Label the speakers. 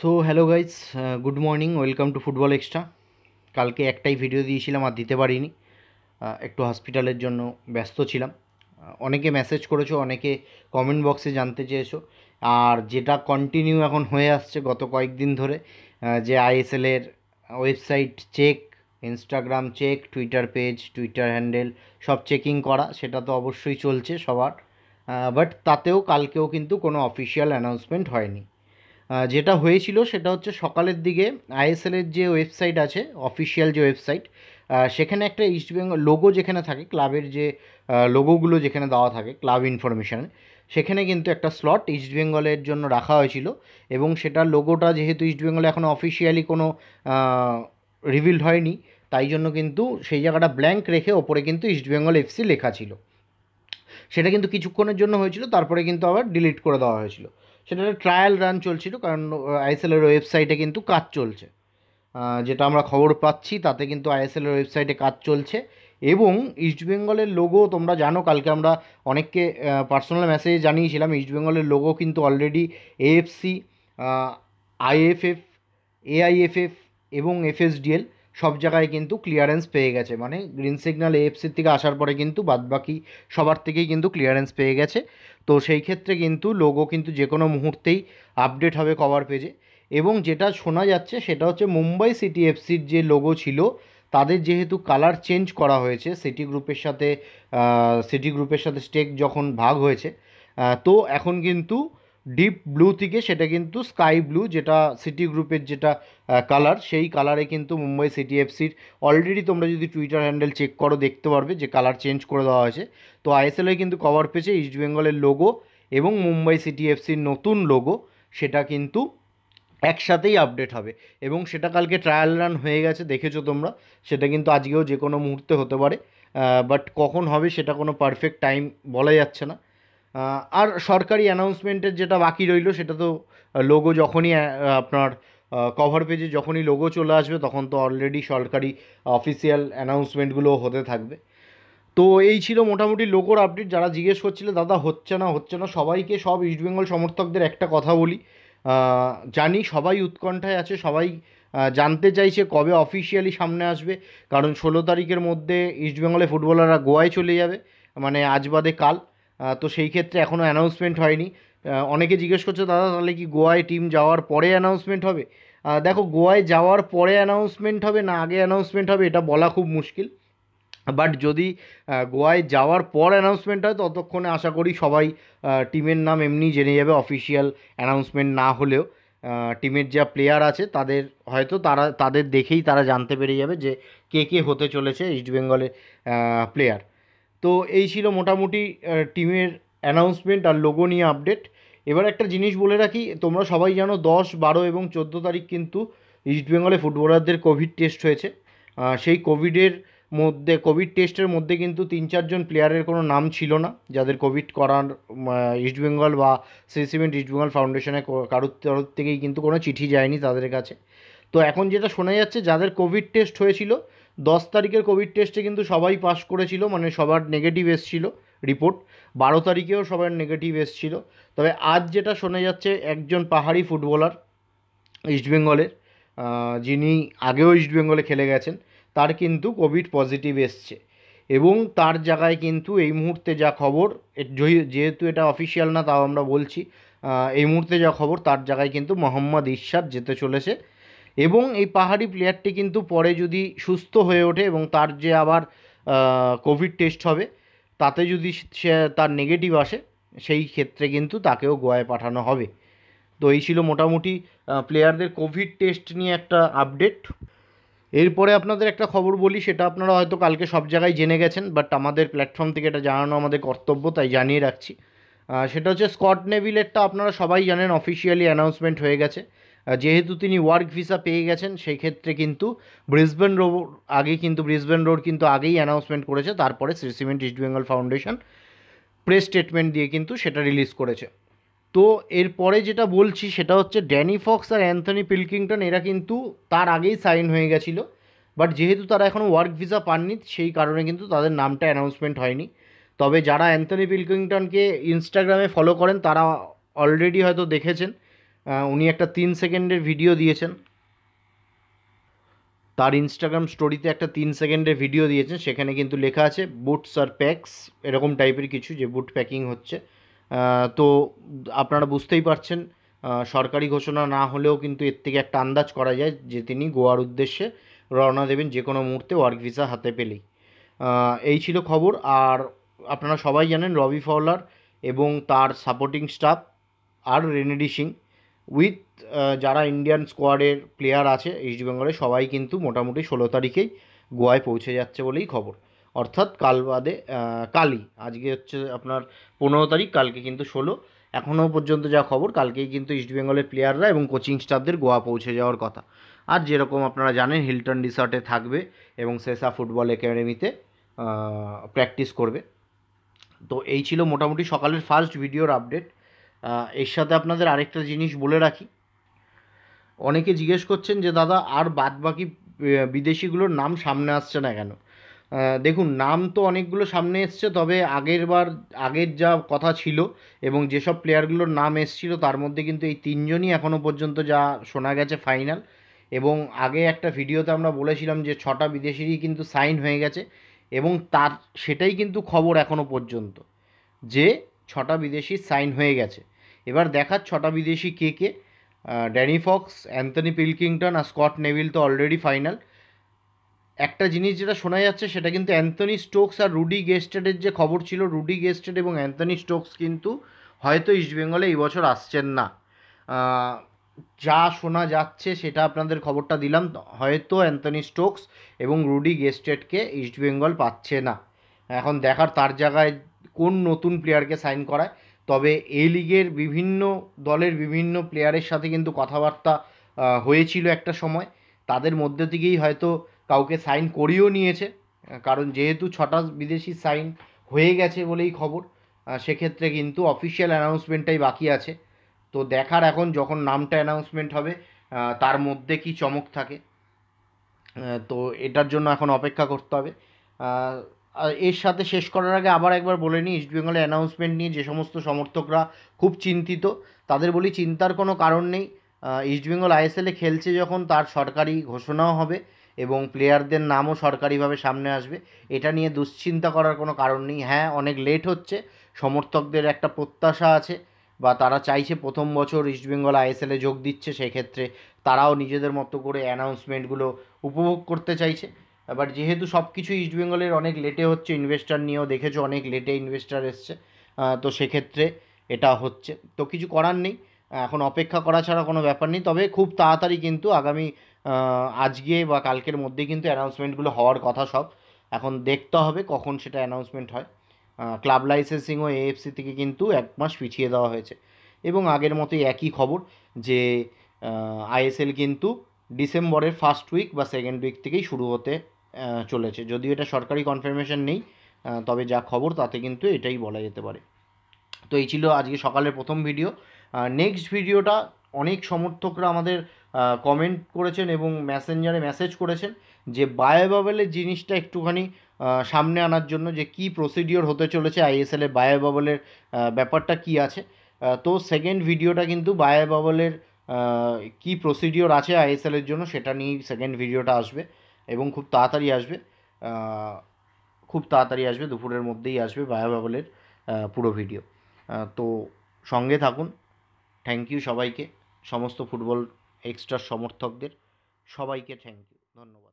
Speaker 1: so hello guys good morning welcome to football extra কালকে একটাই video দিয়েছিলাম আর দিতে পারিনি একটু হসপিটালের জন্য ব্যস্ত ছিলাম অনেকে মেসেজ করেছো অনেকে কমেন্ট বক্সে জানতে চেয়েছো আর যেটা কন্টিনিউ এখন হয়ে আসছে গত কয়েকদিন ধরে যে আইএসএলের website check Instagram check Twitter page Twitter handle সব চেকিং করা সেটা তো অবশ্যই চলছে সবার বাট তাতেও কালকেও কিন্তু কোনো অফিসিয়াল অ্যানাউন্সমেন্ট হয়নি যেটা হয়েছিল সেটা হচ্ছে সকালের দিকে আইএসএলের যে ওয়েবসাইট আছে অফিসিয়াল যে ওয়েবসাইট সেখানে একটা ইস্ট বেঙ্গল লোগো যেখানে থাকে ক্লাবের যে লোগোগুলো যেখানে দেওয়া থাকে ক্লাব ইনফরমেশানে সেখানে কিন্তু একটা স্লট ইস্ট বেঙ্গলের জন্য রাখা হয়েছিল এবং সেটা লোগোটা যেহেতু ইস্ট বেঙ্গলে এখনও অফিসিয়ালি কোনো রিভিল হয়নি তাই জন্য কিন্তু সেই জায়গাটা ব্ল্যাঙ্ক রেখে ওপরে কিন্তু ইস্ট বেঙ্গল এফসি লেখা ছিল সেটা কিন্তু কিছুক্ষণের জন্য হয়েছিল তারপরে কিন্তু আবার ডিলিট করে দেওয়া হয়েছিল একটা ট্রায়াল রান চলছিল কারণ আইএসএলের ওয়েবসাইটে কিন্তু কাজ চলছে যেটা আমরা খবর পাচ্ছি তাতে কিন্তু আইএসএলের ওয়েবসাইটে কাজ চলছে এবং ইস্টবেঙ্গলের লোগো তোমরা জানো কালকে আমরা অনেককে পার্সোনাল মেসেজে জানিয়েছিলাম ইস্টবেঙ্গলের লোগো কিন্তু অলরেডি এএফসি আইএফএফ এআইএফএফ এবং এফএসডিএল সব জায়গায় কিন্তু ক্লিয়ারেন্স পেয়ে গেছে মানে গ্রিন সিগন্যাল এএফসির থেকে আসার পরে কিন্তু বাদবাকি সবার থেকেই কিন্তু ক্লিয়ারেন্স পেয়ে গেছে তো সেই ক্ষেত্রে কিন্তু লোগো কিন্তু যে কোনো মুহূর্তেই আপডেট হবে কভার পেজে এবং যেটা শোনা যাচ্ছে সেটা হচ্ছে মুম্বাই সিটি এফসির যে লোগো ছিল তাদের যেহেতু কালার চেঞ্জ করা হয়েছে সিটি গ্রুপের সাথে সিটি গ্রুপের সাথে স্টেক যখন ভাগ হয়েছে তো এখন কিন্তু ডিপ ব্লু থেকে সেটা কিন্তু স্কাই ব্লু যেটা সিটি গ্রুপের যেটা কালার সেই কালারে কিন্তু মুম্বাই সিটি এফসির অলরেডি তোমরা যদি টুইটার হ্যান্ডেল চেক করো দেখতে পারবে যে কালার চেঞ্জ করে দেওয়া হয়েছে তো আইএসএলে কিন্তু কভার পেয়েছে ইস্টবেঙ্গলের লোগো এবং মুম্বাই সিটি এফসির নতুন লোগো সেটা কিন্তু একসাথেই আপডেট হবে এবং সেটা কালকে ট্রায়াল রান হয়ে গেছে দেখেছো তোমরা সেটা কিন্তু আজকেও যে কোনো মুহূর্তে হতে পারে বাট কখন হবে সেটা কোনো পারফেক্ট টাইম বলা যাচ্ছে না আর সরকারি অ্যানাউন্সমেন্টের যেটা বাকি রইল সেটা তো লোগো যখনই আপনার কভার পেজে যখনই লোগো চলে আসবে তখন তো অলরেডি সরকারি অফিসিয়াল অ্যানাউন্সমেন্টগুলো হতে থাকবে তো এই ছিল মোটামুটি লোকোর আপডেট যারা জিজ্ঞেস করছিল দাদা হচ্ছে না হচ্ছে না সবাইকে সব ইস্টবেঙ্গল সমর্থকদের একটা কথা বলি জানি সবাই উৎকণ্ঠায় আছে সবাই জানতে চাইছে কবে অফিসিয়ালি সামনে আসবে কারণ ষোলো তারিখের মধ্যে ইস্টবেঙ্গলে ফুটবলাররা গোয়ায় চলে যাবে মানে আজ বাদে কাল তো সেই ক্ষেত্রে এখনও অ্যানাউন্সমেন্ট হয়নি অনেকে জিজ্ঞেস করছে দাদা তাহলে কি গোয়ায় টিম যাওয়ার পরে অ্যানাউন্সমেন্ট হবে দেখো গোয়ায় যাওয়ার পরে অ্যানাউন্সমেন্ট হবে না আগে অ্যানাউন্সমেন্ট হবে এটা বলা খুব মুশকিল বাট যদি গোয়ায় যাওয়ার পর অ্যানাউন্সমেন্ট হয় ততক্ষণে আশা করি সবাই টিমের নাম এমনি জেনে যাবে অফিসিয়াল অ্যানাউন্সমেন্ট না হলেও টিমের যা প্লেয়ার আছে তাদের হয়তো তারা তাদের দেখেই তারা জানতে পেরে যাবে যে কে কে হতে চলেছে বেঙ্গলের প্লেয়ার তো এই ছিল মোটামুটি টিমের অ্যানাউন্সমেন্ট আর লোগো নিয়ে আপডেট এবার একটা জিনিস বলে রাখি তোমরা সবাই জানো দশ বারো এবং চোদ্দো তারিখ কিন্তু ইস্টবেঙ্গলে ফুটবলারদের কোভিড টেস্ট হয়েছে সেই কোভিডের মধ্যে কোভিড টেস্টের মধ্যে কিন্তু তিন চারজন প্লেয়ারের কোনো নাম ছিল না যাদের কোভিড করার ইস্টবেঙ্গল বা সিসিমেন্ট ইস্টবেঙ্গল ফাউন্ডেশনে কারোর তরফ থেকেই কিন্তু কোনো চিঠি যায়নি তাদের কাছে তো এখন যেটা শোনা যাচ্ছে যাদের কোভিড টেস্ট হয়েছিল দশ তারিখের কোভিড টেস্টে কিন্তু সবাই পাস করেছিল মানে সবার নেগেটিভ এসছিল রিপোর্ট বারো তারিখেও সবার নেগেটিভ এসছিল তবে আজ যেটা শোনা যাচ্ছে একজন পাহাড়ি ফুটবলার ইস্টবেঙ্গলের যিনি আগেও ইস্টবেঙ্গলে খেলে গেছেন তার কিন্তু কোভিড পজিটিভ এসছে এবং তার জায়গায় কিন্তু এই মুহূর্তে যা খবর যেহেতু এটা অফিসিয়াল না তাও আমরা বলছি এই মুহূর্তে যা খবর তার জায়গায় কিন্তু মোহাম্মদ ইশাদ যেতে চলেছে এবং এই পাহাড়ি প্লেয়ারটি কিন্তু পরে যদি সুস্থ হয়ে ওঠে এবং তার যে আবার কোভিড টেস্ট হবে তাতে যদি সে তার নেগেটিভ আসে সেই ক্ষেত্রে কিন্তু তাকেও গোয়ায় পাঠানো হবে তো এই ছিল মোটামুটি প্লেয়ারদের কোভিড টেস্ট নিয়ে একটা আপডেট এরপরে আপনাদের একটা খবর বলি সেটা আপনারা হয়তো কালকে সব জায়গায় জেনে গেছেন বাট আমাদের প্ল্যাটফর্ম থেকে এটা জানানো আমাদের কর্তব্য তাই জানিয়ে রাখছি সেটা হচ্ছে স্কট নেভিলেরটা আপনারা সবাই জানেন অফিসিয়ালি অ্যানাউন্সমেন্ট হয়ে গেছে যেহেতু তিনি ওয়ার্ক ভিসা পেয়ে গেছেন সেই ক্ষেত্রে কিন্তু ব্রিসবেন রোড আগে কিন্তু ব্রিসবেন রোড কিন্তু আগেই অ্যানাউন্সমেন্ট করেছে তারপরে Shree Cement East Bengal foundation press statement দিয়ে কিন্তু সেটা রিলিজ করেছে তো এরপরে যেটা বলছি সেটা হচ্ছে ড্যানি ফক্স আর অ্যান্থনি পিলকিংটন এরা কিন্তু তার আগেই সাইন হয়ে গেছিলো বাট যেহেতু তারা এখনও ওয়ার্ক ভিসা পাননি সেই কারণে কিন্তু তাদের নামটা অ্যানাউন্সমেন্ট হয়নি তবে যারা অ্যান্থনি পিলকিংটনকে ইনস্টাগ্রামে ফলো করেন তারা অলরেডি হয়তো দেখেছেন উনি একটা তিন সেকেন্ডের ভিডিও দিয়েছেন তার ইনস্টাগ্রাম স্টোরিতে একটা তিন সেকেন্ডের ভিডিও দিয়েছেন সেখানে কিন্তু লেখা আছে বুটস আর প্যাকস এরকম টাইপের কিছু যে বুট প্যাকিং হচ্ছে তো আপনারা বুঝতেই পারছেন সরকারি ঘোষণা না হলেও কিন্তু এর থেকে একটা আন্দাজ করা যায় যে তিনি গোয়ার উদ্দেশ্যে রওনা দেবেন যে কোনো মুহূর্তে ওয়ার্ক ভিসা হাতে পেলেই এই ছিল খবর আর আপনারা সবাই জানেন রবি ফাওলার এবং তার সাপোর্টিং স্টাফ আর রেনেডি সিং উইথ যারা ইন্ডিয়ান স্কোয়াডের প্লেয়ার আছে ইস্টবেঙ্গলে সবাই কিন্তু মোটামুটি ষোলো তারিখেই গোয়ায় পৌঁছে যাচ্ছে বলেই খবর অর্থাৎ কাল বাদে কালই আজকে হচ্ছে আপনার পনেরো তারিখ কালকে কিন্তু ষোলো এখনও পর্যন্ত যা খবর কালকেই কিন্তু ইস্টবেঙ্গলের প্লেয়াররা এবং কোচিং স্টাফদের গোয়া পৌঁছে যাওয়ার কথা আর যেরকম আপনারা জানেন হিলটন রিসর্টে থাকবে এবং সেসা ফুটবল একাডেমিতে প্র্যাকটিস করবে তো এই ছিল মোটামুটি সকালের ফার্স্ট ভিডিওর আপডেট এর সাথে আপনাদের আরেকটা জিনিস বলে রাখি অনেকে জিজ্ঞেস করছেন যে দাদা আর বাদ বাকি বিদেশিগুলোর নাম সামনে আসছে না কেন দেখুন নাম তো অনেকগুলো সামনে এসছে তবে আগের বার আগের যা কথা ছিল এবং যেসব প্লেয়ারগুলোর নাম এসছিল তার মধ্যে কিন্তু এই তিনজনই এখনও পর্যন্ত যা শোনা গেছে ফাইনাল এবং আগে একটা ভিডিওতে আমরা বলেছিলাম যে ছটা বিদেশিরই কিন্তু সাইন হয়ে গেছে এবং তার সেটাই কিন্তু খবর এখনও পর্যন্ত যে ছটা বিদেশি সাইন হয়ে গেছে এবার দেখার ছটা বিদেশি কে কে ড্যানি ফক্স অ্যান্থনি পিলকিংটন আর স্কট নেভিল তো অলরেডি ফাইনাল একটা জিনিস যেটা শোনা যাচ্ছে সেটা কিন্তু অ্যান্থনি স্টোকস আর রুডি গেস্টেডের যে খবর ছিল রুডি গেস্টেড এবং অ্যান্থনি স্টোকস কিন্তু হয়তো ইস্টবেঙ্গলে এই বছর আসছেন না যা শোনা যাচ্ছে সেটা আপনাদের খবরটা দিলাম হয়তো অ্যান্থনি স্টোকস এবং রুডি গেস্টেডকে ইস্টবেঙ্গল পাচ্ছে না এখন দেখার তার জায়গায় কোন নতুন প্লেয়ারকে সাইন করায় তবে এ লিগের বিভিন্ন দলের বিভিন্ন প্লেয়ারের সাথে কিন্তু কথাবার্তা হয়েছিল একটা সময় তাদের মধ্যে থেকেই হয়তো কাউকে সাইন করিয়েও নিয়েছে কারণ যেহেতু ছটা বিদেশি সাইন হয়ে গেছে বলেই খবর সেক্ষেত্রে কিন্তু অফিসিয়াল অ্যানাউন্সমেন্টটাই বাকি আছে তো দেখার এখন যখন নামটা অ্যানাউন্সমেন্ট হবে তার মধ্যে কি চমক থাকে তো এটার জন্য এখন অপেক্ষা করতে হবে এর সাথে শেষ করার আগে আবার একবার বলে নিই বেঙ্গলের অ্যানাউন্সমেন্ট নিয়ে যে সমস্ত সমর্থকরা খুব চিন্তিত তাদের বলি চিন্তার কোনো কারণ নেই ইস্টবেঙ্গল আইএসএলে খেলছে যখন তার সরকারি ঘোষণাও হবে এবং প্লেয়ারদের নামও সরকারিভাবে সামনে আসবে এটা নিয়ে দুশ্চিন্তা করার কোনো কারণ নেই হ্যাঁ অনেক লেট হচ্ছে সমর্থকদের একটা প্রত্যাশা আছে বা তারা চাইছে প্রথম বছর ইস্টবেঙ্গল আইএসএলে যোগ দিচ্ছে সেক্ষেত্রে তারাও নিজেদের মতো করে অ্যানাউন্সমেন্টগুলো উপভোগ করতে চাইছে এবার যেহেতু সব কিছু ইস্টবেঙ্গলের অনেক লেটে হচ্ছে ইনভেস্টার নিয়েও দেখেছো অনেক লেটে ইনভেস্টার এসছে তো সেক্ষেত্রে এটা হচ্ছে তো কিছু করার নেই এখন অপেক্ষা করা ছাড়া কোনো ব্যাপার নেই তবে খুব তাড়াতাড়ি কিন্তু আগামী আজকে বা কালকের মধ্যে কিন্তু অ্যানাউন্সমেন্টগুলো হওয়ার কথা সব এখন দেখতে হবে কখন সেটা অ্যানাউন্সমেন্ট হয় ক্লাব লাইসেন্সিং ও এএফসি থেকে কিন্তু এক মাস পিছিয়ে দেওয়া হয়েছে এবং আগের মতোই একই খবর যে আইএসএল কিন্তু ডিসেম্বরের ফার্স্ট উইক বা সেকেন্ড উইক থেকেই শুরু হতে চলেছে যদিও এটা সরকারি কনফার্মেশন নেই তবে যা খবর তাতে কিন্তু এটাই বলা যেতে পারে তো এই ছিল আজকে সকালের প্রথম ভিডিও নেক্সট ভিডিওটা অনেক সমর্থকরা আমাদের কমেন্ট করেছেন এবং ম্যাসেঞ্জারে মেসেজ করেছেন যে বায়োবাবলের জিনিসটা একটুখানি সামনে আনার জন্য যে কি প্রসিডিওর হতে চলেছে আইএসএলের বায়োবাবলের ব্যাপারটা কি আছে তো সেকেন্ড ভিডিওটা কিন্তু বায়োবাবলের কি প্রসিডিওর আছে আইএসএলের জন্য সেটা নিয়েই সেকেন্ড ভিডিওটা আসবে এবং খুব তাড়াতাড়ি আসবে খুব তাড়াতাড়ি আসবে দুপুরের মধ্যেই আসবে বায়োবাবলের পুরো ভিডিও তো সঙ্গে থাকুন থ্যাংক ইউ সবাইকে সমস্ত ফুটবল এক্সট্রা সমর্থকদের সবাইকে থ্যাংক ইউ ধন্যবাদ